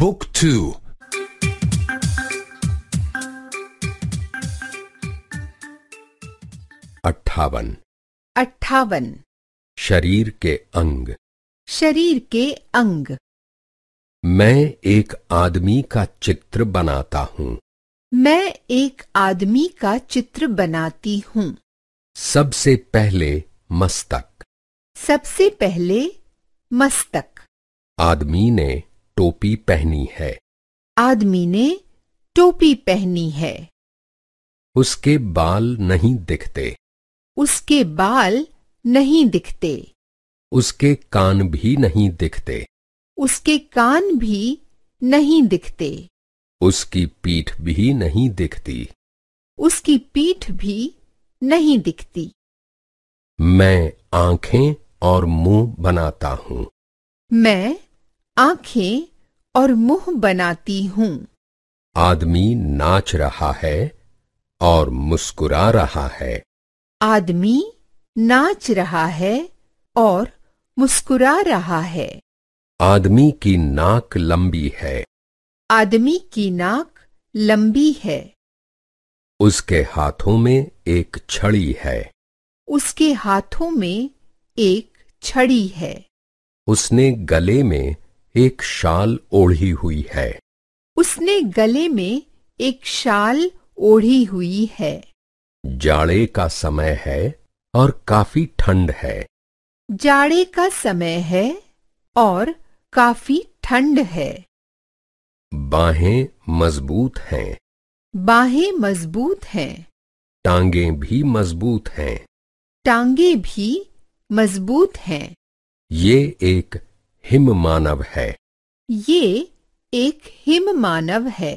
Book 2 अट्ठावन अट्ठावन शरीर के अंग शरीर के अंग मैं एक आदमी का चित्र बनाता हूँ मैं एक आदमी का चित्र बनाती हूँ सबसे पहले मस्तक सबसे पहले मस्तक आदमी ने टोपी पहनी है आदमी ने टोपी पहनी है उसके बाल नहीं दिखते उसके बाल नहीं दिखते उसके कान भी नहीं दिखते उसके कान भी नहीं दिखते उसकी पीठ भी नहीं दिखती उसकी पीठ भी नहीं दिखती मैं आंखें और मुंह बनाता हूँ मैं आंखें और मुंह बनाती हूँ आदमी नाच रहा है और मुस्कुरा रहा है आदमी नाच रहा है और मुस्कुरा रहा है आदमी की नाक लंबी है आदमी की नाक लंबी है उसके हाथों में एक छड़ी है उसके हाथों में एक छड़ी है उसने गले में एक शाल ओढ़ी हुई है उसने गले में एक शाल ओढ़ी हुई है जाड़े का समय है और काफी ठंड है जाड़े का समय है और काफी ठंड है बाहें मजबूत हैं बाहें मजबूत हैं टांगे भी मजबूत हैं टांगे भी मजबूत हैं ये एक हिम मानव है ये एक हिम मानव है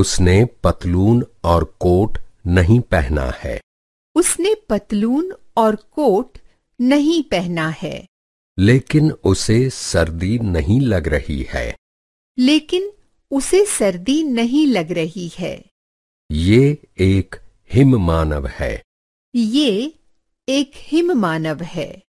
उसने पतलून और कोट नहीं पहना है उसने पतलून और कोट नहीं पहना है लेकिन उसे सर्दी नहीं लग रही है लेकिन उसे सर्दी नहीं लग रही है ये एक हिम मानव है ये एक हिम मानव है